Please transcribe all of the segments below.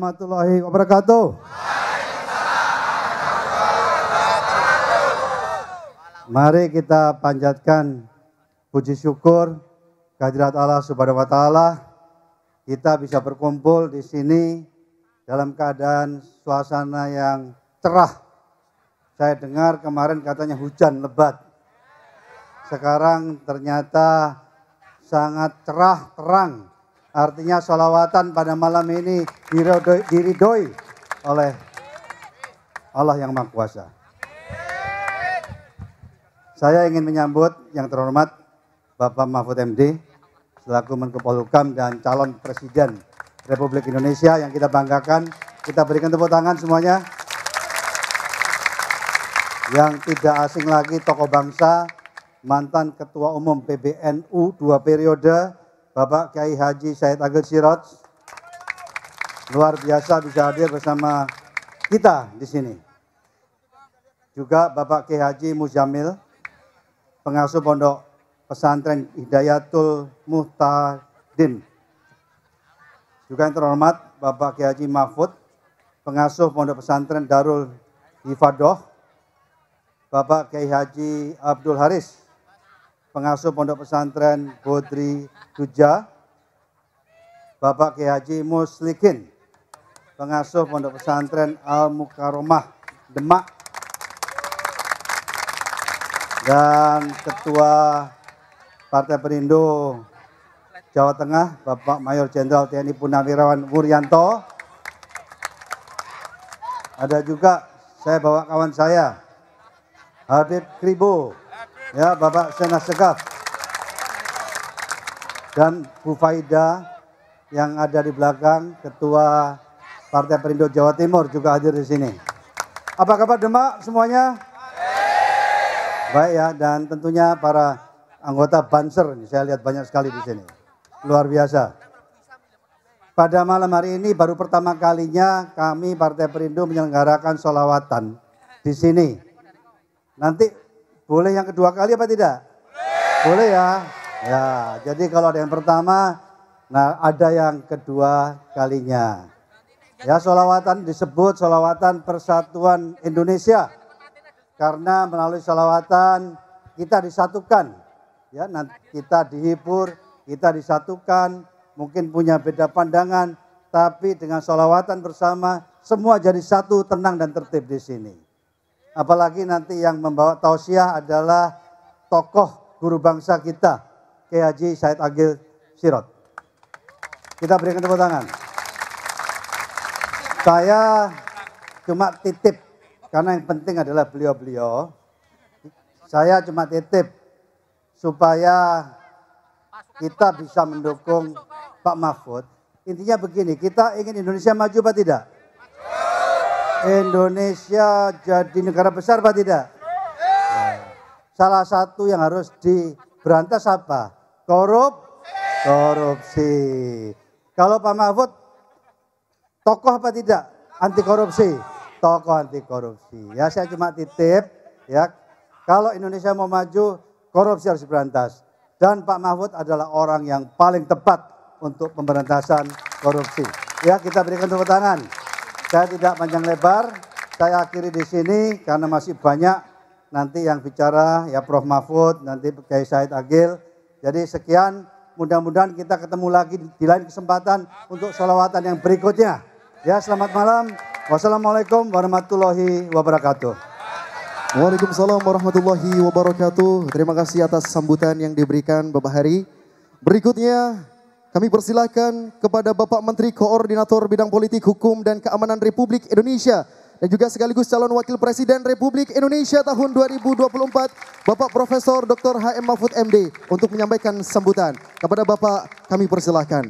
warahmatullahi wabarakatuh. Mari kita panjatkan puji syukur kehadirat Allah Subhanahu wa taala. Kita bisa berkumpul di sini dalam keadaan suasana yang cerah. Saya dengar kemarin katanya hujan lebat. Sekarang ternyata sangat cerah terang Artinya sholawatan pada malam ini diridoi, diridoi oleh Allah yang Maha Kuasa. Saya ingin menyambut yang terhormat Bapak Mahfud MD selaku Menko Polhukam dan calon Presiden Republik Indonesia yang kita banggakan. Kita berikan tepuk tangan semuanya. Yang tidak asing lagi tokoh bangsa, mantan Ketua Umum PBNU dua periode, Bapak Kiai Haji Syed Agil Siroj. Luar biasa bisa hadir bersama kita di sini. Juga Bapak Kiai Haji Muzamil, pengasuh pondok pesantren Hidayatul Muhtadin. Juga yang terhormat Bapak Kiai Haji Mahfud, pengasuh pondok pesantren Darul Ifadoh. Bapak Kiai Haji Abdul Haris, pengasuh Pondok Pesantren Bodri Duja, Bapak Kiai Haji Muslikin, pengasuh Pondok Pesantren Al Mukaromah Demak, dan Ketua Partai Perindo Jawa Tengah Bapak Mayor Jenderal TNI Punawirawan Wuryanto. Ada juga saya bawa kawan saya Habib Kribo, ya Bapak Sena Segaf dan Bu Faida yang ada di belakang Ketua Partai Perindo Jawa Timur juga hadir di sini. Apa kabar Demak semuanya? Baik ya dan tentunya para anggota Banser saya lihat banyak sekali di sini. Luar biasa. Pada malam hari ini baru pertama kalinya kami Partai Perindo menyelenggarakan solawatan di sini. Nanti boleh yang kedua kali apa tidak? Boleh, Boleh ya. Ya, jadi kalau ada yang pertama, nah ada yang kedua kalinya. Ya, solawatan disebut solawatan persatuan Indonesia. Karena melalui solawatan kita disatukan. Ya, nanti kita dihibur, kita disatukan, mungkin punya beda pandangan, tapi dengan solawatan bersama semua jadi satu, tenang dan tertib di sini. Apalagi nanti yang membawa tausiah adalah tokoh guru bangsa kita, Kiai Haji Said Agil Sirot. Kita berikan tepuk tangan. Saya cuma titip, karena yang penting adalah beliau-beliau. Saya cuma titip supaya kita bisa mendukung Pak Mahfud. Intinya begini, kita ingin Indonesia maju apa tidak? Indonesia jadi negara besar Pak tidak? Salah satu yang harus diberantas apa? Korup, korupsi. Kalau Pak Mahfud tokoh apa tidak? Anti korupsi, tokoh anti korupsi. Ya saya cuma titip ya. Kalau Indonesia mau maju, korupsi harus diberantas. Dan Pak Mahfud adalah orang yang paling tepat untuk pemberantasan korupsi. Ya kita berikan tepuk tangan. Saya tidak panjang lebar, saya akhiri di sini karena masih banyak nanti yang bicara ya Prof Mahfud, nanti Kiai Said Agil. Jadi sekian, mudah-mudahan kita ketemu lagi di lain kesempatan untuk selawatan yang berikutnya. Ya, selamat malam. Wassalamualaikum warahmatullahi wabarakatuh. Waalaikumsalam warahmatullahi wabarakatuh. Terima kasih atas sambutan yang diberikan Bapak Hari. Berikutnya kami persilahkan kepada Bapak Menteri Koordinator Bidang Politik, Hukum, dan Keamanan Republik Indonesia dan juga sekaligus calon Wakil Presiden Republik Indonesia tahun 2024, Bapak Profesor Dr. H.M. Mahfud MD untuk menyampaikan sambutan. Kepada Bapak kami persilahkan.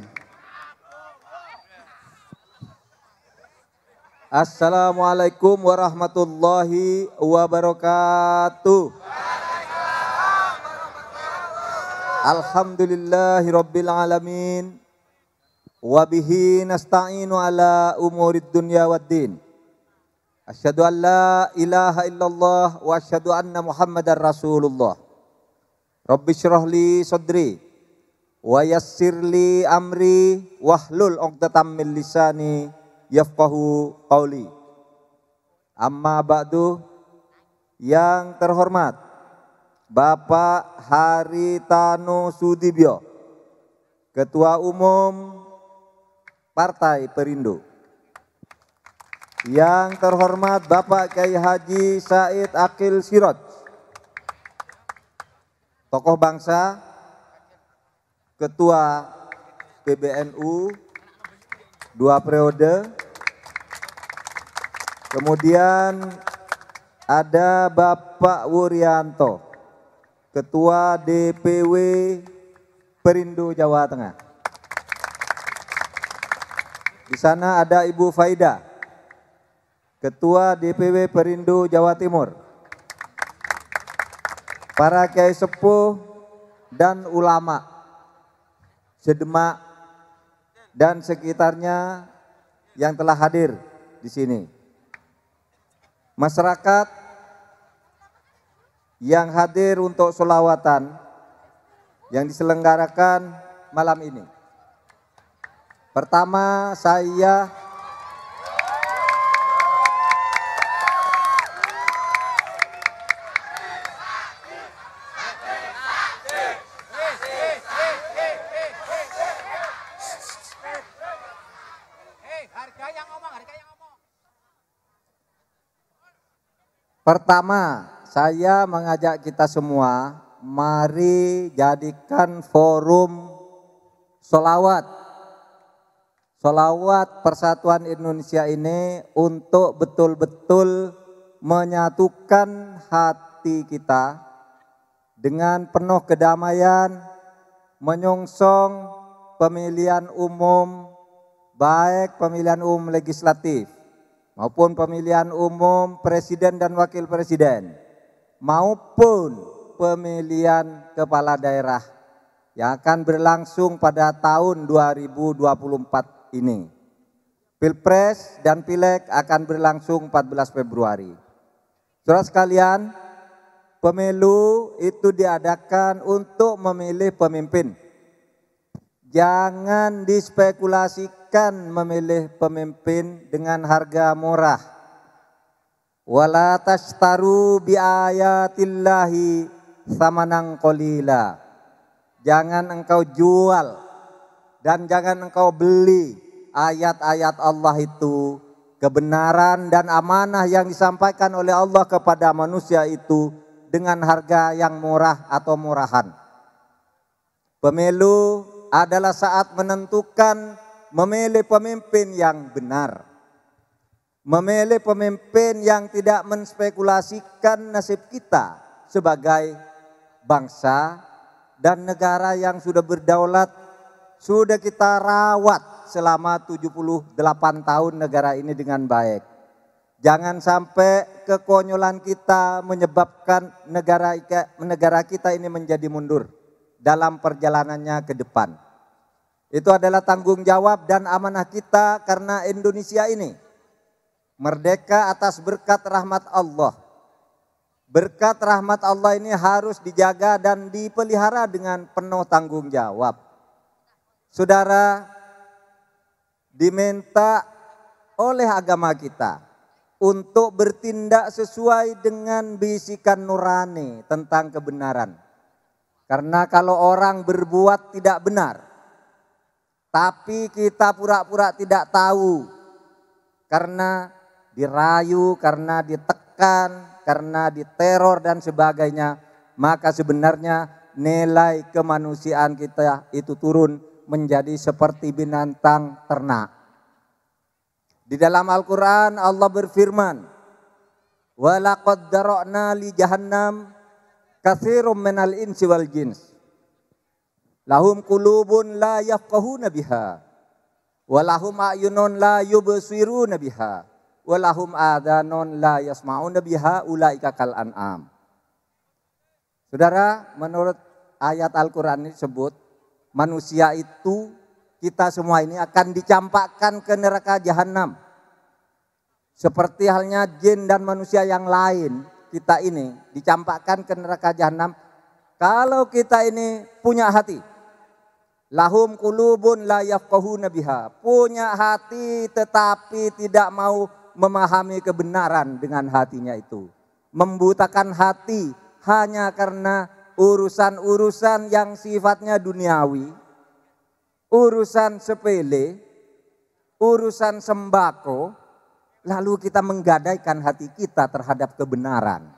Assalamualaikum warahmatullahi wabarakatuh. Alhamdulillahi alamin. Wabihi nasta'inu ala umurid dunya din Asyadu an la ilaha illallah wa asyadu anna Muhammadar Rasulullah. Rabbi syrah li sadri wa yassir li amri wahlul uqdatan min lisani yafqahu qawli. Amma ba'du yang terhormat Bapak Haritano Sudibyo, Ketua Umum Partai Perindo. Yang terhormat Bapak Kyai Haji Said Akil Siroj, tokoh bangsa, Ketua PBNU dua periode. Kemudian ada Bapak Wuryanto, Ketua DPW Perindo Jawa Tengah. Di sana ada Ibu Faida, Ketua DPW Perindo Jawa Timur. Para kiai sepuh dan ulama Sedemak dan sekitarnya yang telah hadir di sini. Masyarakat yang hadir untuk solawatan yang diselenggarakan malam ini. Pertama saya Pertama, saya mengajak kita semua, mari jadikan forum solawat. Solawat Persatuan Indonesia ini untuk betul-betul menyatukan hati kita dengan penuh kedamaian, menyongsong pemilihan umum, baik pemilihan umum legislatif maupun pemilihan umum presiden dan wakil presiden maupun pemilihan kepala daerah yang akan berlangsung pada tahun 2024 ini. Pilpres dan Pileg akan berlangsung 14 Februari. Saudara sekalian, pemilu itu diadakan untuk memilih pemimpin. Jangan dispekulasikan memilih pemimpin dengan harga murah wala tashtaru bi ayatillahi samanang kolila. Jangan engkau jual dan jangan engkau beli ayat-ayat Allah itu. Kebenaran dan amanah yang disampaikan oleh Allah kepada manusia itu dengan harga yang murah atau murahan. Pemilu adalah saat menentukan memilih pemimpin yang benar memilih pemimpin yang tidak menspekulasikan nasib kita sebagai bangsa dan negara yang sudah berdaulat, sudah kita rawat selama 78 tahun negara ini dengan baik. Jangan sampai kekonyolan kita menyebabkan negara negara kita ini menjadi mundur dalam perjalanannya ke depan. Itu adalah tanggung jawab dan amanah kita karena Indonesia ini Merdeka atas berkat rahmat Allah. Berkat rahmat Allah ini harus dijaga dan dipelihara dengan penuh tanggung jawab. Saudara, diminta oleh agama kita untuk bertindak sesuai dengan bisikan nurani tentang kebenaran. Karena kalau orang berbuat tidak benar, tapi kita pura-pura tidak tahu karena dirayu, karena ditekan, karena diteror dan sebagainya, maka sebenarnya nilai kemanusiaan kita itu turun menjadi seperti binatang ternak. Di dalam Al-Qur'an Allah berfirman, walakad darokna li jahannam kathirum minal insi wal jins." Lahum kulubun la yafqahuna biha. Walahum a'yunun la yubusiruna biha walahum adanon la yasmaun nabiha ulaika kal an'am. Saudara, menurut ayat Al-Qur'an ini disebut manusia itu kita semua ini akan dicampakkan ke neraka jahanam. Seperti halnya jin dan manusia yang lain, kita ini dicampakkan ke neraka jahanam kalau kita ini punya hati. Lahum kulubun la yafkohu nabiha. Punya hati tetapi tidak mau memahami kebenaran dengan hatinya itu. Membutakan hati hanya karena urusan-urusan yang sifatnya duniawi, urusan sepele, urusan sembako, lalu kita menggadaikan hati kita terhadap kebenaran.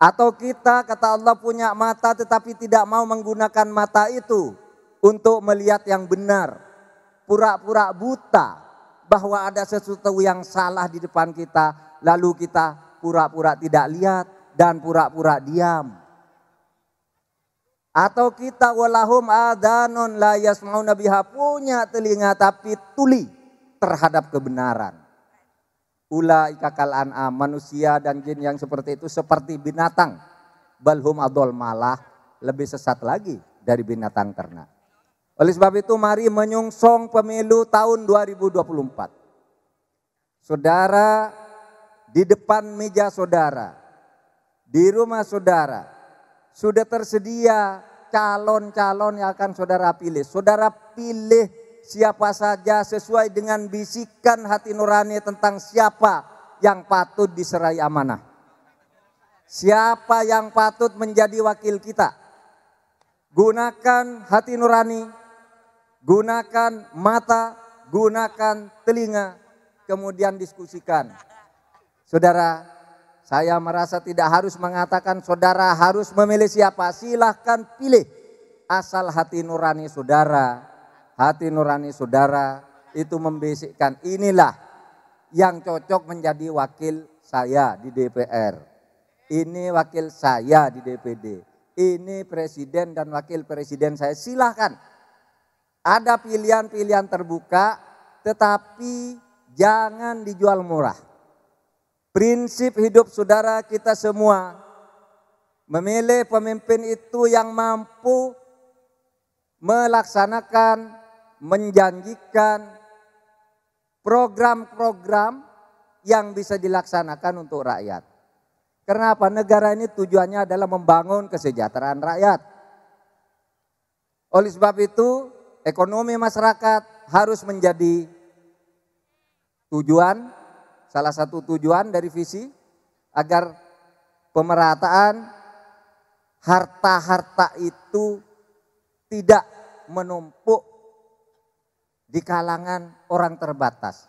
Atau kita kata Allah punya mata tetapi tidak mau menggunakan mata itu untuk melihat yang benar. Pura-pura buta bahwa ada sesuatu yang salah di depan kita, lalu kita pura-pura tidak lihat dan pura-pura diam. Atau kita walahum adanun la yasmau nabiha punya telinga tapi tuli terhadap kebenaran. Ula ikakal an'am manusia dan jin yang seperti itu seperti binatang. Balhum adol malah lebih sesat lagi dari binatang ternak. Oleh sebab itu mari menyongsong pemilu tahun 2024. Saudara di depan meja saudara, di rumah saudara sudah tersedia calon-calon yang akan saudara pilih. Saudara pilih siapa saja sesuai dengan bisikan hati nurani tentang siapa yang patut diserai amanah. Siapa yang patut menjadi wakil kita? Gunakan hati nurani gunakan mata, gunakan telinga, kemudian diskusikan. Saudara, saya merasa tidak harus mengatakan saudara harus memilih siapa, silahkan pilih. Asal hati nurani saudara, hati nurani saudara itu membisikkan inilah yang cocok menjadi wakil saya di DPR. Ini wakil saya di DPD. Ini presiden dan wakil presiden saya. Silahkan ada pilihan-pilihan terbuka, tetapi jangan dijual murah. Prinsip hidup saudara kita semua memilih pemimpin itu yang mampu melaksanakan, menjanjikan program-program yang bisa dilaksanakan untuk rakyat. Kenapa? Negara ini tujuannya adalah membangun kesejahteraan rakyat. Oleh sebab itu, ekonomi masyarakat harus menjadi tujuan, salah satu tujuan dari visi agar pemerataan harta-harta itu tidak menumpuk di kalangan orang terbatas.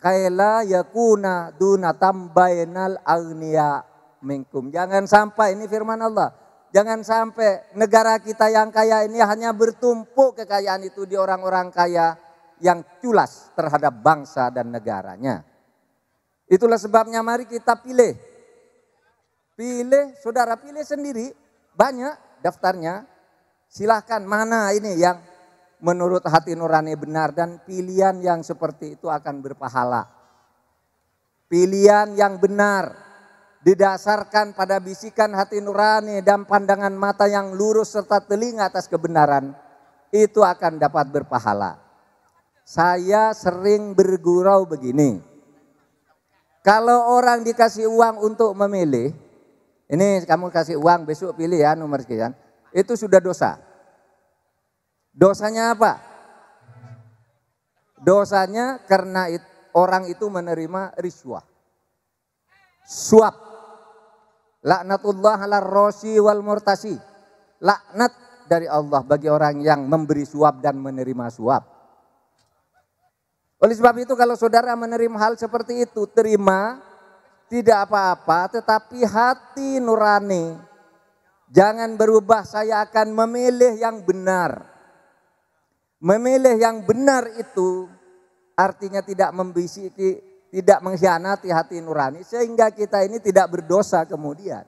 Kaila yakuna dunatam tambainal agniya mingkum. Jangan sampai ini firman Allah. Jangan sampai negara kita yang kaya ini hanya bertumpu kekayaan itu di orang-orang kaya yang culas terhadap bangsa dan negaranya. Itulah sebabnya mari kita pilih. Pilih, saudara pilih sendiri, banyak daftarnya. Silahkan mana ini yang menurut hati nurani benar dan pilihan yang seperti itu akan berpahala. Pilihan yang benar didasarkan pada bisikan hati nurani dan pandangan mata yang lurus serta telinga atas kebenaran, itu akan dapat berpahala. Saya sering bergurau begini. Kalau orang dikasih uang untuk memilih, ini kamu kasih uang besok pilih ya nomor sekian, itu sudah dosa. Dosanya apa? Dosanya karena orang itu menerima riswah suap Laknatullah ala rosi wal murtasi. Laknat dari Allah bagi orang yang memberi suap dan menerima suap. Oleh sebab itu kalau saudara menerima hal seperti itu, terima tidak apa-apa tetapi hati nurani. Jangan berubah, saya akan memilih yang benar. Memilih yang benar itu artinya tidak membisiki tidak mengkhianati hati nurani sehingga kita ini tidak berdosa kemudian.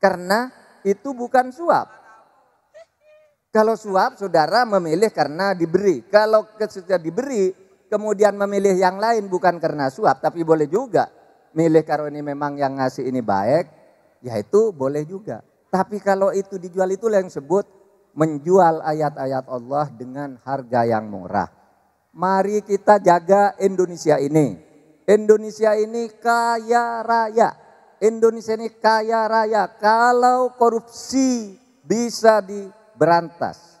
Karena itu bukan suap. Kalau suap saudara memilih karena diberi. Kalau sudah diberi kemudian memilih yang lain bukan karena suap tapi boleh juga milih karena ini memang yang ngasih ini baik ya itu boleh juga. Tapi kalau itu dijual itu yang sebut menjual ayat-ayat Allah dengan harga yang murah. Mari kita jaga Indonesia ini. Indonesia ini kaya raya. Indonesia ini kaya raya. Kalau korupsi bisa diberantas.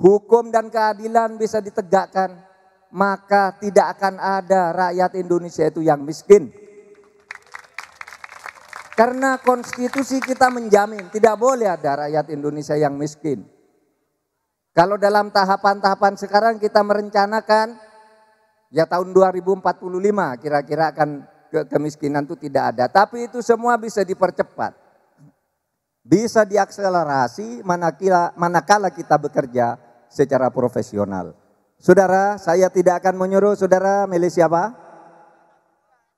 Hukum dan keadilan bisa ditegakkan. Maka tidak akan ada rakyat Indonesia itu yang miskin. Karena konstitusi kita menjamin tidak boleh ada rakyat Indonesia yang miskin. Kalau dalam tahapan-tahapan sekarang kita merencanakan Ya tahun 2045 kira-kira akan ke kemiskinan itu tidak ada. Tapi itu semua bisa dipercepat. Bisa diakselerasi manakala, manakala kita bekerja secara profesional. Saudara, saya tidak akan menyuruh saudara milih siapa.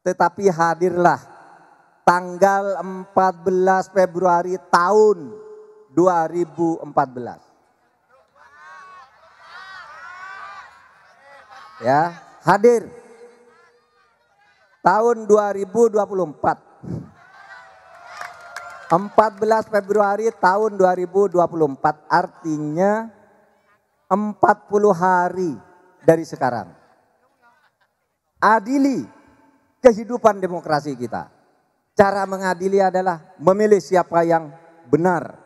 Tetapi hadirlah tanggal 14 Februari tahun 2014. Ya, hadir tahun 2024. 14 Februari tahun 2024 artinya 40 hari dari sekarang. Adili kehidupan demokrasi kita. Cara mengadili adalah memilih siapa yang benar.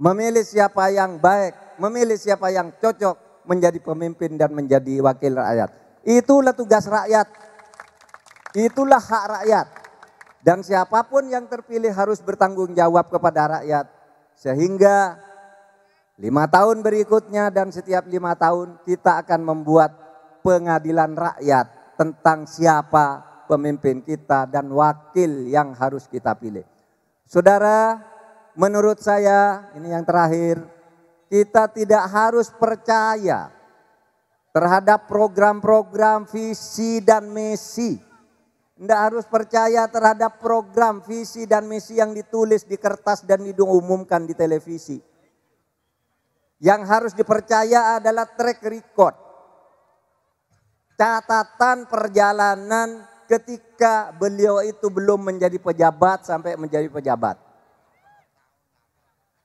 Memilih siapa yang baik, memilih siapa yang cocok, menjadi pemimpin dan menjadi wakil rakyat. Itulah tugas rakyat. Itulah hak rakyat. Dan siapapun yang terpilih harus bertanggung jawab kepada rakyat. Sehingga lima tahun berikutnya dan setiap lima tahun kita akan membuat pengadilan rakyat tentang siapa pemimpin kita dan wakil yang harus kita pilih. Saudara, menurut saya ini yang terakhir, kita tidak harus percaya terhadap program-program visi dan misi. Tidak harus percaya terhadap program visi dan misi yang ditulis di kertas dan diumumkan di televisi. Yang harus dipercaya adalah track record. Catatan perjalanan ketika beliau itu belum menjadi pejabat sampai menjadi pejabat.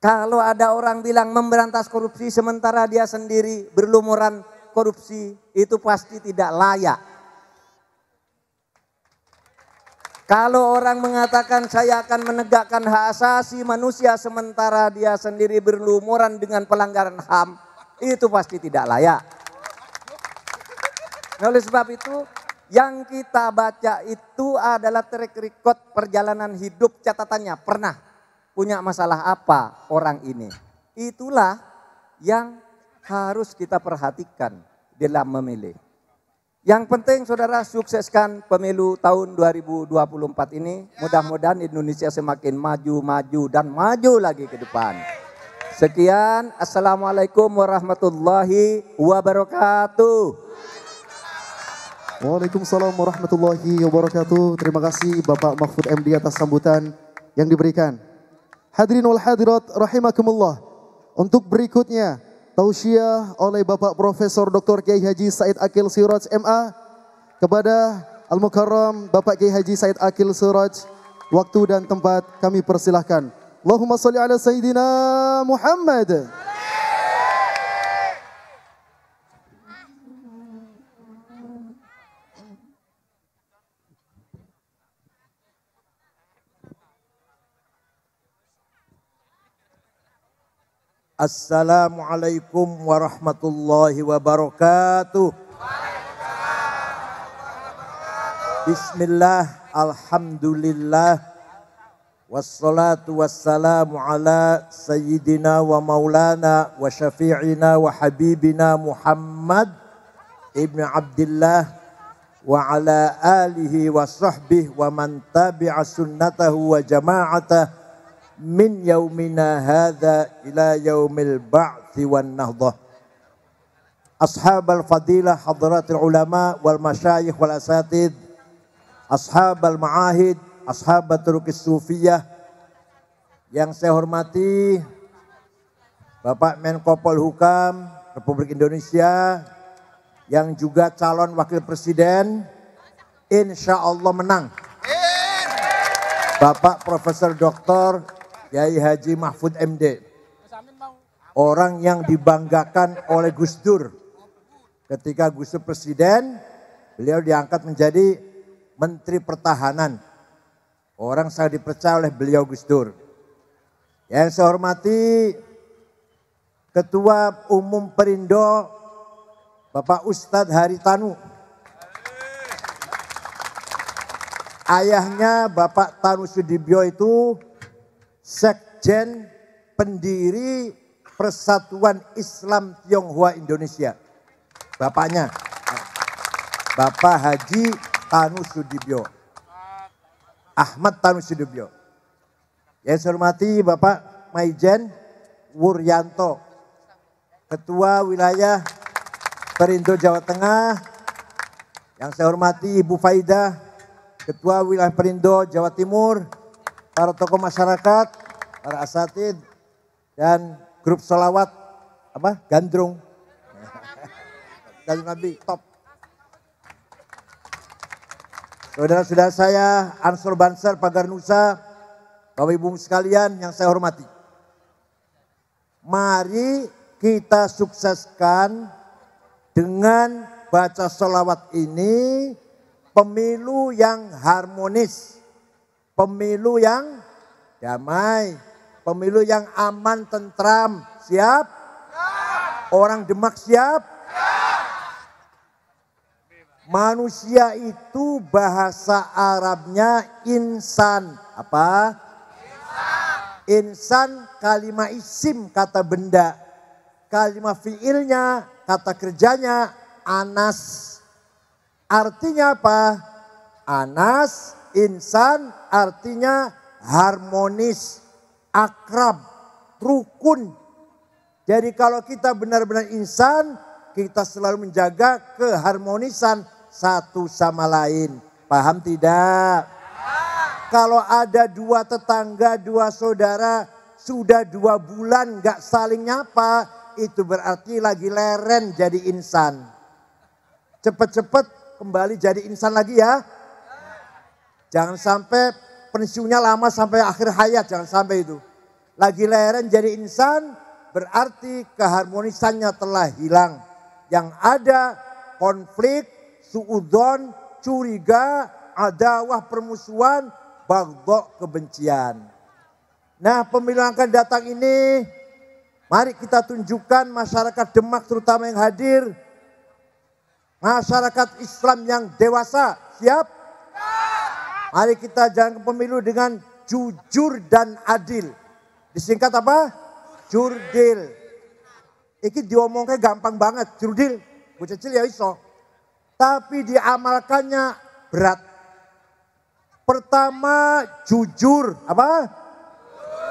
Kalau ada orang bilang memberantas korupsi sementara dia sendiri berlumuran korupsi, itu pasti tidak layak. Kalau orang mengatakan saya akan menegakkan hak asasi manusia sementara dia sendiri berlumuran dengan pelanggaran HAM, itu pasti tidak layak. Nah, oleh sebab itu, yang kita baca itu adalah track record perjalanan hidup catatannya, pernah punya masalah apa orang ini. Itulah yang harus kita perhatikan dalam memilih. Yang penting saudara sukseskan pemilu tahun 2024 ini. Mudah-mudahan Indonesia semakin maju, maju, dan maju lagi ke depan. Sekian, Assalamualaikum warahmatullahi wabarakatuh. Waalaikumsalam warahmatullahi wabarakatuh. Terima kasih Bapak Mahfud MD atas sambutan yang diberikan. Hadirin wal hadirat rahimakumullah. Untuk berikutnya tausiah oleh Bapak Profesor Dr. Kiai Haji Said Akil Siraj MA kepada Al Mukarram Bapak Kiai Haji Said Akil Siraj. Waktu dan tempat kami persilahkan. Allahumma salli ala sayyidina Muhammad. Assalamualaikum warahmatullahi wabarakatuh. Bismillah, Alhamdulillah. Wassalatu wassalamu ala sayyidina wa maulana wa syafi'ina wa habibina Muhammad ibn Abdullah wa ala alihi wa sahbihi wa man tabi'a sunnatahu wa jama'atahu min yaumina hadza ila yaumil ba'thi wan nahdhah. Ashab al-fadilah al ulama wal masyayikh wal asatid. Ashab al-ma'ahid, ashab turukis sufiyah. Yang saya hormati Bapak Menko Polhukam Republik Indonesia yang juga calon wakil presiden insya Allah menang. Bapak Profesor Dr. Kiai Haji Mahfud MD. Orang yang dibanggakan oleh Gus Dur. Ketika Gus Dur presiden, beliau diangkat menjadi Menteri Pertahanan. Orang sangat dipercaya oleh beliau Gus Dur. Yang saya hormati Ketua Umum Perindo Bapak Ustadz Haritanu. Ayahnya Bapak Tanu Sudibyo itu Sekjen pendiri Persatuan Islam Tionghoa Indonesia. Bapaknya, Bapak Haji Tanu Sudibyo. Ahmad Tanu Sudibyo. Yang saya hormati Bapak Maijen Wuryanto, Ketua Wilayah Perindo Jawa Tengah. Yang saya hormati Ibu Faida, Ketua Wilayah Perindo Jawa Timur, para tokoh masyarakat, para asatid dan grup solawat apa gandrung dan nabi top saudara-saudara saya Ansor Banser Pagar Nusa bapak ibu sekalian yang saya hormati mari kita sukseskan dengan baca solawat ini pemilu yang harmonis, pemilu yang damai, Pemilu yang aman, tentram. Siap? siap. Orang Demak siap? siap? Manusia itu bahasa Arabnya insan. Apa? Insan, insan kalimat isim kata benda. Kalimat fiilnya, kata kerjanya anas. Artinya apa? Anas, insan artinya harmonis akrab, rukun. Jadi kalau kita benar-benar insan, kita selalu menjaga keharmonisan satu sama lain. Paham tidak? Kalau ada dua tetangga, dua saudara, sudah dua bulan gak saling nyapa, itu berarti lagi leren jadi insan. Cepet-cepet kembali jadi insan lagi ya. Jangan sampai pensiunnya lama sampai akhir hayat, jangan sampai itu. Lagi leren jadi insan berarti keharmonisannya telah hilang. Yang ada konflik, suudon, curiga, adawah permusuhan, bagdok kebencian. Nah pemilu akan datang ini mari kita tunjukkan masyarakat Demak terutama yang hadir. Masyarakat Islam yang dewasa siap Mari kita jalan pemilu dengan jujur dan adil. Disingkat apa? Jurdil. Iki diomongnya gampang banget, jurdil. Bu cil ya iso. Tapi diamalkannya berat. Pertama jujur, apa?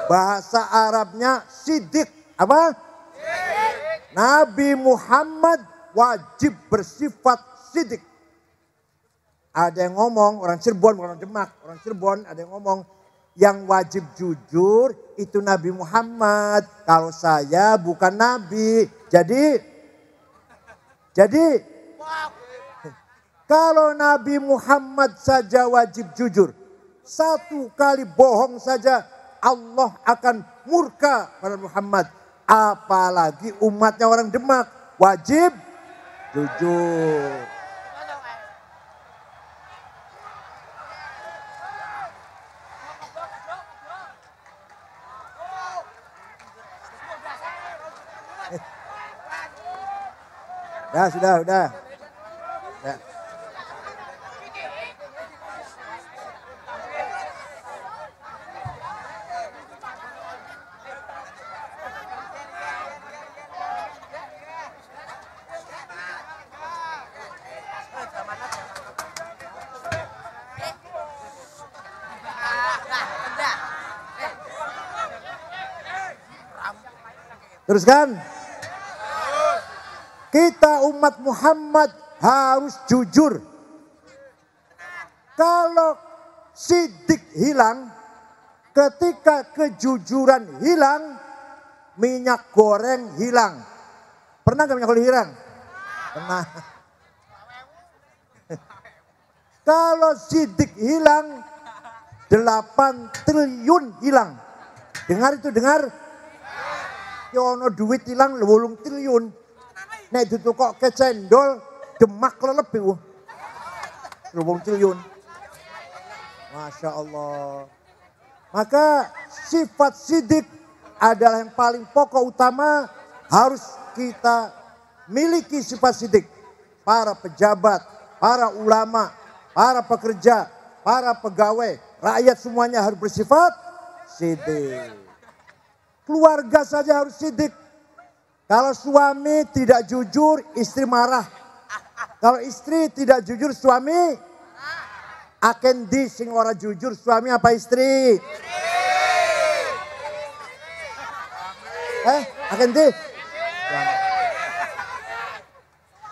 Bahasa Arabnya sidik, apa? Nabi Muhammad wajib bersifat sidik. Ada yang ngomong, orang Cirebon orang Demak. Orang Cirebon ada yang ngomong, yang wajib jujur itu Nabi Muhammad. Kalau saya bukan Nabi. Jadi, jadi kalau Nabi Muhammad saja wajib jujur. Satu kali bohong saja Allah akan murka pada Muhammad. Apalagi umatnya orang Demak. Wajib jujur. Dah, sudah, sudah. Teruskan. Kita umat Muhammad harus jujur. Kalau sidik hilang, ketika kejujuran hilang, minyak goreng hilang. Pernah gak minyak goreng hilang? Pernah. Kalau sidik hilang, 8 triliun hilang. Dengar itu dengar. Yono ya, duit hilang 8 triliun. Nek ke cendol demak lebih wah. Lho wong triliun. Masya Allah. Maka sifat sidik adalah yang paling pokok utama harus kita miliki sifat sidik. Para pejabat, para ulama, para pekerja, para pegawai, rakyat semuanya harus bersifat sidik. Keluarga saja harus sidik. Kalau suami tidak jujur, istri marah. Kalau istri tidak jujur, suami akan di sing ora jujur suami apa istri? Eh, akan di?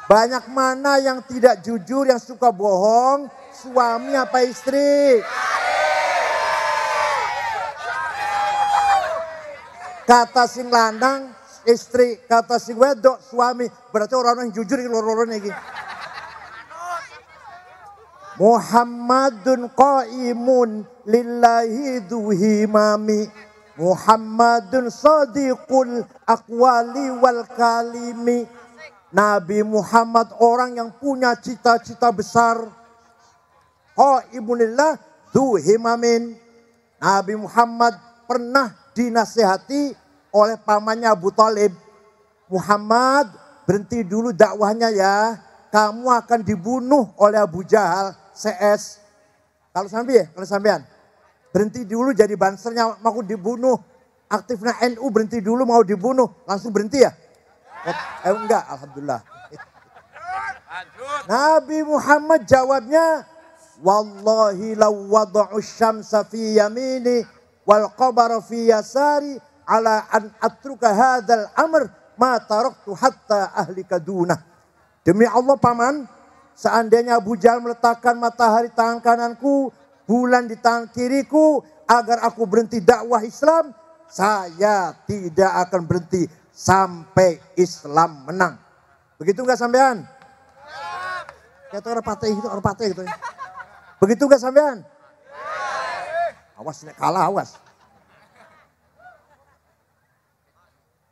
Banyak mana yang tidak jujur, yang suka bohong, suami apa istri? Kata sing lanang, istri, kata si wedok, suami. Berarti orang-orang yang jujur loro-lorone iki. Muhammadun qaimun lillahi duhimami. Muhammadun sadiqul akwali wal kalimi. Nabi Muhammad orang yang punya cita-cita besar. Duhi duhimamin. Nabi Muhammad pernah dinasehati oleh pamannya Abu Talib. Muhammad berhenti dulu dakwahnya ya. Kamu akan dibunuh oleh Abu Jahal CS. Kalau sampai ya, kalau sampean. Berhenti dulu jadi bansernya mau dibunuh. Aktifnya NU berhenti dulu mau dibunuh. Langsung berhenti ya? Eh, eh enggak, Alhamdulillah. Nabi Muhammad jawabnya, Wallahi law wada'u syamsa fi yamini wal qabara fi yasari ala an atruka hadzal amr ma taraktu hatta ahlika dunah. Demi Allah paman, seandainya Abu Jahal meletakkan matahari tangan kananku, bulan di tangan kiriku agar aku berhenti dakwah Islam, saya tidak akan berhenti sampai Islam menang. Begitu enggak sampean? Kata orang patah itu, orang patah gitu. Begitu enggak sampean? Awas kalah awas.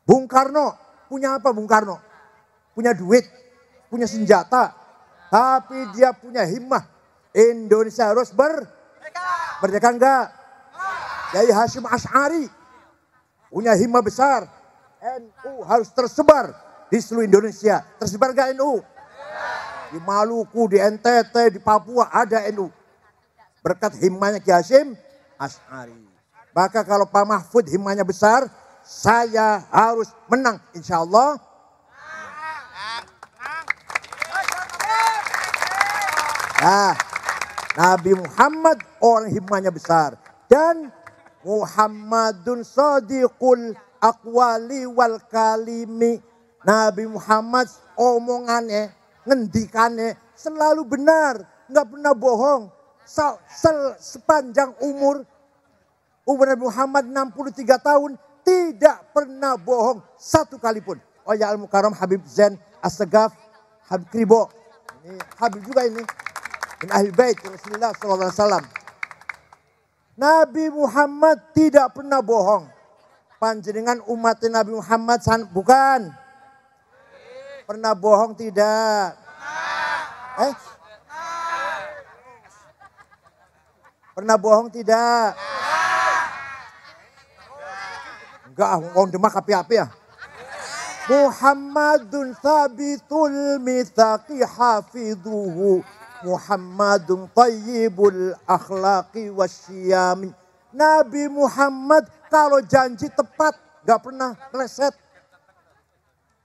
Bung Karno punya apa Bung Karno? Punya duit, punya senjata, tapi dia punya himmah. Indonesia harus ber merdeka enggak? Jadi Hashim Ash'ari punya himmah besar. NU harus tersebar di seluruh Indonesia. Tersebar enggak NU? Di Maluku, di NTT, di Papua ada NU. Berkat himmahnya Ki Hashim Ash'ari. Maka kalau Pak Mahfud himmahnya besar, saya harus menang. Insya Allah. Nah, Nabi Muhammad orang hikmahnya besar. Dan Muhammadun sadiqul akwali wal kalimi. Nabi Muhammad omongannya, ngendikannya selalu benar. Nggak pernah bohong. Se -se Sepanjang umur, umur Nabi Muhammad 63 tahun, tidak pernah bohong satu kali pun. Oh ya Al Mukarom, Habib Zain, Asegaf, Habib Kribo. Ini Habib juga ini. Dan ahli bait Rasulullah SAW. Nabi Muhammad tidak pernah bohong. Panjenengan umat Nabi Muhammad bukan. Pernah bohong tidak? Eh? Pernah bohong tidak? Gak, wong ah, demak api-api ya. Ah. Muhammadun sabitul mithaqi hafidhuhu. Muhammadun tayyibul akhlaqi wasyami. Nabi Muhammad kalau janji tepat, gak pernah reset.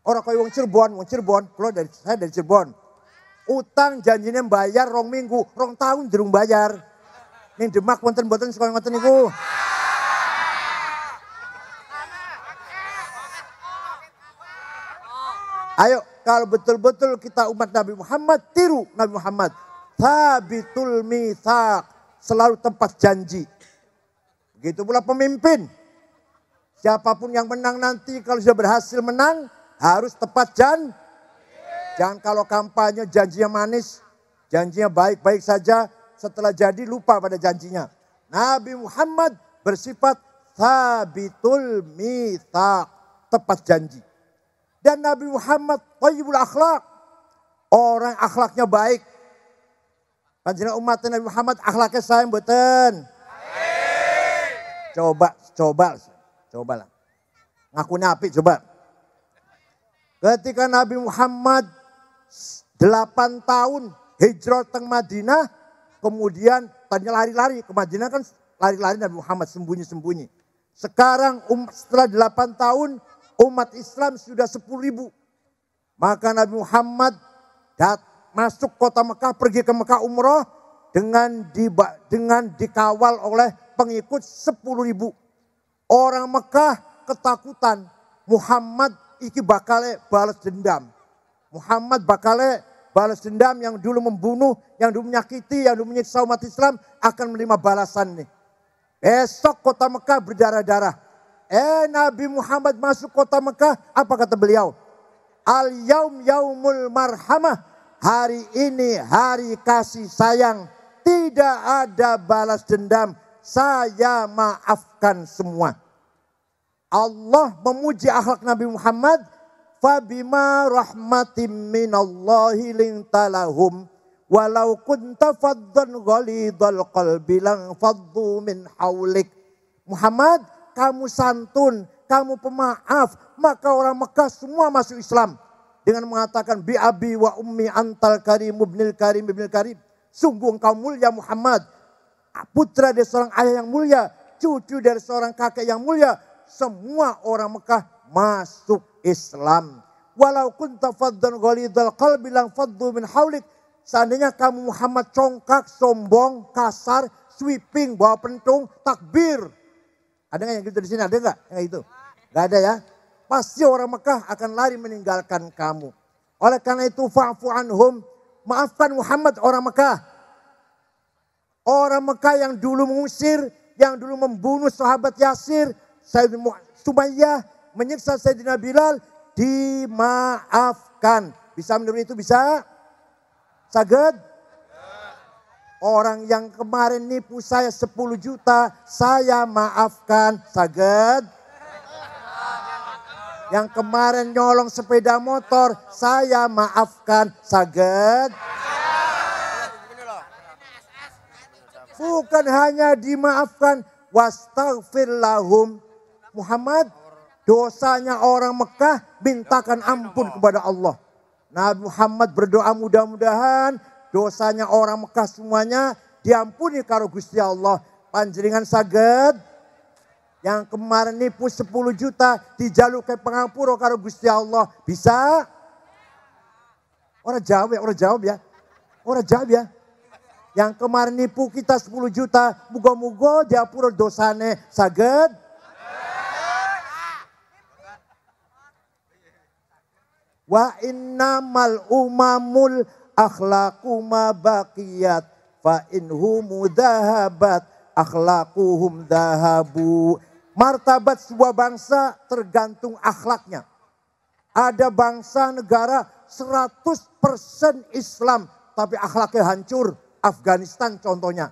Orang kaya wong Cirebon, wong Cirebon, kalau dari saya dari Cirebon. Utang janjinya bayar rong minggu, rong tahun jerung bayar. Ini Demak wonten-wonten sekalian ngoten niku. Ayo kalau betul-betul kita umat Nabi Muhammad tiru Nabi Muhammad. Thabitul mithaq. Selalu tempat janji. Begitu pula pemimpin. Siapapun yang menang nanti kalau sudah berhasil menang harus tepat jan. Jangan kalau kampanye janjinya manis, janjinya baik-baik saja, setelah jadi lupa pada janjinya. Nabi Muhammad bersifat sabitul mithaq, tepat janji. Dan Nabi Muhammad tayyibul akhlak. Orang akhlaknya baik. Panjenengan umat Nabi Muhammad akhlaknya saya mboten. Coba, coba, coba lah. Ngaku napi coba. Ketika Nabi Muhammad 8 tahun hijrah teng Madinah, kemudian tanya lari-lari ke Madinah kan lari-lari Nabi Muhammad sembunyi-sembunyi. Sekarang um, setelah 8 tahun Umat Islam sudah 10 ribu. Maka Nabi Muhammad dat, masuk kota Mekah, pergi ke Mekah umroh dengan di, dengan dikawal oleh pengikut 10 ribu. Orang Mekah ketakutan. Muhammad iki bakale balas dendam. Muhammad bakale balas dendam yang dulu membunuh, yang dulu menyakiti, yang dulu menyiksa umat Islam akan menerima balasan nih. Besok kota Mekah berdarah-darah. Eh Nabi Muhammad masuk kota Mekah, apa kata beliau? Al yaum yaumul marhamah. Hari ini hari kasih sayang. Tidak ada balas dendam. Saya maafkan semua. Allah memuji akhlak Nabi Muhammad. Fabima rahmatim minallahi lintalahum. Walau kunta faddan ghalidhal qalbi lang faddu min hawlik. Muhammad kamu santun, kamu pemaaf, maka orang Mekah semua masuk Islam. Dengan mengatakan bi abi wa ummi antal karim ibnil karim ibnil karim. Sungguh engkau mulia Muhammad. Putra dari seorang ayah yang mulia. Cucu dari seorang kakek yang mulia. Semua orang Mekah masuk Islam. Walau kunta faddan ghalidal qalbi lang faddu min haulik. Seandainya kamu Muhammad congkak, sombong, kasar, sweeping, bawa pentung, takbir. Ada nggak yang gitu di sini? Ada nggak yang itu? Nggak ada ya. Pasti orang Mekah akan lari meninggalkan kamu. Oleh karena itu fa'fu anhum. Maafkan Muhammad orang Mekah. Orang Mekah yang dulu mengusir, yang dulu membunuh sahabat Yasir, Sayyidina Sumayyah, menyiksa Sayyidina Bilal, dimaafkan. Bisa menurut itu? Bisa? Saged? Orang yang kemarin nipu saya 10 juta, saya maafkan. Saged. Yang kemarin nyolong sepeda motor, saya maafkan. Saged. Bukan hanya dimaafkan, wastaghfir lahum. Muhammad, dosanya orang Mekah, mintakan ampun kepada Allah. Nah Muhammad berdoa mudah-mudahan Dosanya orang Mekah semuanya diampuni karo Gusti Allah. Panjeringan saged yang kemarin nipu 10 juta ke pengampuro karo Gusti Allah. Bisa? Orang jawab ya, orang jawab ya. Orang jawab ya. Yang kemarin nipu kita 10 juta, mugo-mugo diampuro dosane saged. Wa innamal umamul akhlaquma baqiyat fa inhumu dahabat akhlaquhum dahabu. Martabat sebuah bangsa tergantung akhlaknya. Ada bangsa negara 100% Islam tapi akhlaknya hancur. Afghanistan contohnya.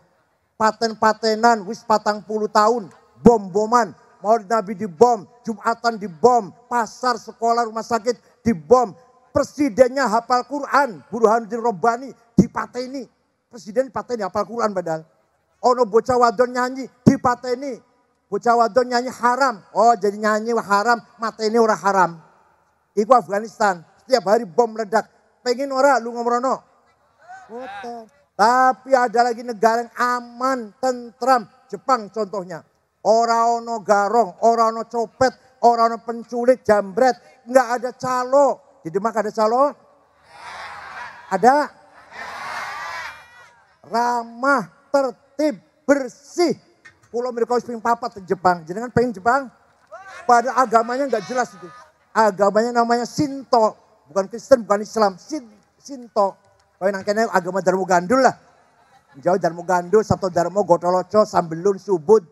Paten-patenan wis patang puluh tahun. Bom-boman. Maulid Nabi dibom. Jumatan dibom. Pasar, sekolah, rumah sakit dibom presidennya hafal Quran, Burhanuddin Robbani ini. Presiden pateni hafal Quran padahal. Ono bocah wadon nyanyi ini. Bocah wadon nyanyi haram. Oh jadi nyanyi haram, mateni orang haram. Iku Afghanistan. Setiap hari bom meledak. Pengen orang lu ngomrono. Tapi ada lagi negara yang aman, tentram. Jepang contohnya. Orang ono garong, orang ono copet, orang ono penculik, jambret. Enggak ada calo, di Demak ada calo? Ada? Ramah, tertib, bersih. Pulau mereka pengen papat ke Jepang. Jadi kan pengen Jepang? Pada agamanya nggak jelas itu. Agamanya namanya Sinto. Bukan Kristen, bukan Islam. Sin, Sinto. Kalau yang agama Dharma Gandul lah. Jauh Dharma Gandul, Sabto Dharma, Gotoloco, Sambelun, Subud.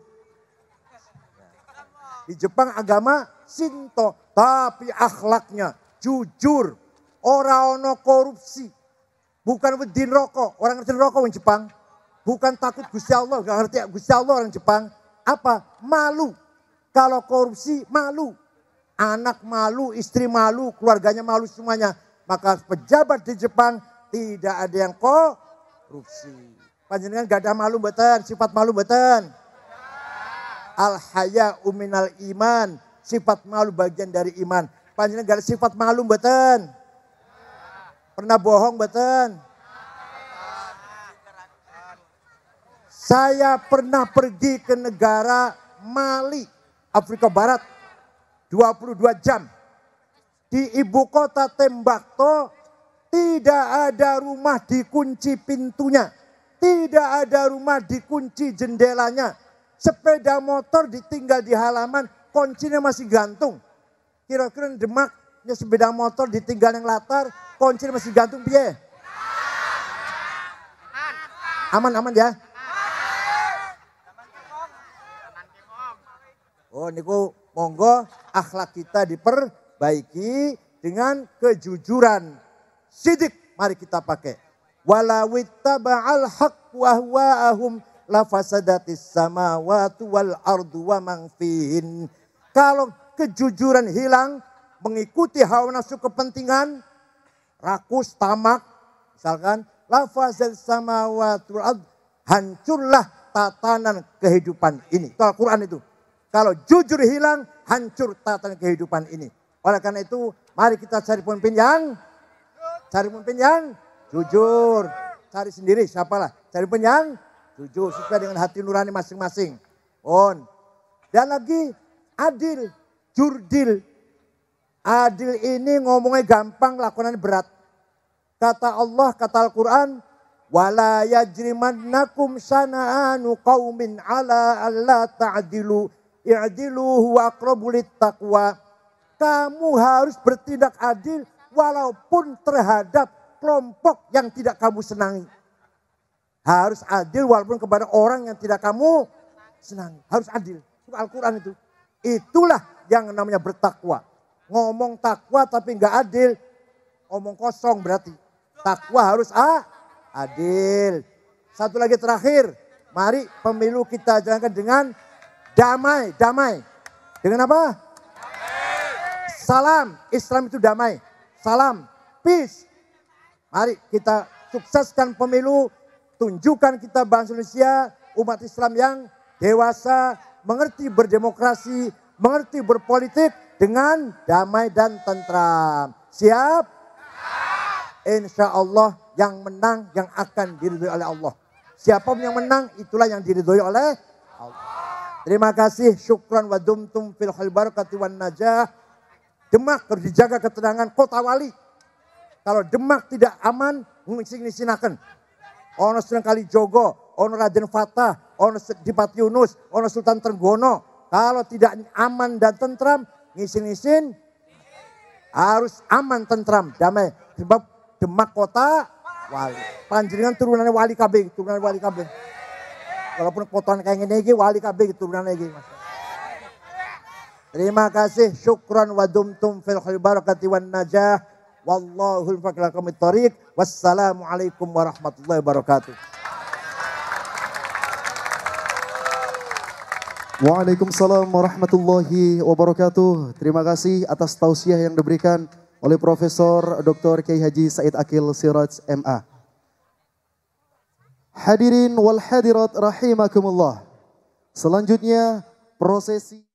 Di Jepang agama Sinto. Tapi akhlaknya, jujur, ora ono korupsi. Bukan wedin rokok, orang ngerti rokok orang Jepang. Bukan takut Gusti Allah, gak ngerti ya, Gusti Allah orang Jepang. Apa? Malu. Kalau korupsi malu. Anak malu, istri malu, keluarganya malu semuanya. Maka pejabat di Jepang tidak ada yang korupsi. Panjenengan gak ada malu beten, sifat malu beten. Al haya uminal iman, sifat malu bagian dari iman Panjenengan gak sifat malu mboten? Pernah bohong mboten? Saya pernah pergi ke negara Mali, Afrika Barat. 22 jam. Di ibu kota Tembakto tidak ada rumah dikunci pintunya. Tidak ada rumah dikunci jendelanya. Sepeda motor ditinggal di halaman, kuncinya masih gantung Kira-kira demak ya sepeda motor ditinggal yang latar, kunci masih gantung piye? Aman aman ya. Oh niku monggo akhlak kita diperbaiki dengan kejujuran. Sidik mari kita pakai. Walawittaba'al haq wahwa ahum lafasadatis samawati wal ardu wa man Kalau kejujuran hilang, mengikuti hawa nafsu kepentingan, rakus, tamak, misalkan lafazan samawatul ad, hancurlah tatanan kehidupan ini. Itu Al-Quran itu. Kalau jujur hilang, hancur tatanan kehidupan ini. Oleh karena itu, mari kita cari pemimpin yang cari pemimpin yang jujur. Cari sendiri siapalah. Cari pemimpin yang jujur sesuai dengan hati nurani masing-masing. On. Dan lagi adil jurdil. Adil ini ngomongnya gampang, lakonannya berat. Kata Allah, kata Al-Quran, wala yajrimannakum sana'anu qawmin ala alla ta'adilu, iadilu huwa akrabulit taqwa kamu harus bertindak adil walaupun terhadap kelompok yang tidak kamu senangi harus adil walaupun kepada orang yang tidak kamu senangi harus adil Al-Qur'an itu itulah yang namanya bertakwa. Ngomong takwa tapi nggak adil, omong kosong berarti. Takwa harus A, adil. Satu lagi terakhir, mari pemilu kita jalankan dengan damai, damai. Dengan apa? Salam, Islam itu damai. Salam, peace. Mari kita sukseskan pemilu, tunjukkan kita bangsa Indonesia, umat Islam yang dewasa, mengerti berdemokrasi, mengerti berpolitik dengan damai dan tentram. Siap? Insya Allah yang menang yang akan diridhoi oleh Allah. Siapa yang menang itulah yang diridhoi oleh Allah. Terima kasih. Syukran wa dumtum fil barakati wan najah. Demak harus dijaga ketenangan kota wali. Kalau Demak tidak aman, ngising-ngisinakan. Ono sedang kali Jogo, ono Raden Fatah, ono Dipati Yunus, ono Sultan Trenggono, kalau tidak aman dan tentram, ngisin-ngisin harus aman, tentram, damai. Sebab Demak kota wali. Panjenengan turunannya wali KB, turunan wali KB. Walaupun kotoran kayak gini iki wali KB turunannya mas. Terima kasih, syukran wa dumtum fil khair barakati wan najah. Wallahul faqla kami Wassalamualaikum warahmatullahi wabarakatuh. Waalaikumsalam warahmatullahi wabarakatuh. Terima kasih atas tausiah yang diberikan oleh Profesor Dr. Kiai Haji Said Akil Siraj MA. Hadirin wal hadirat rahimakumullah. Selanjutnya prosesi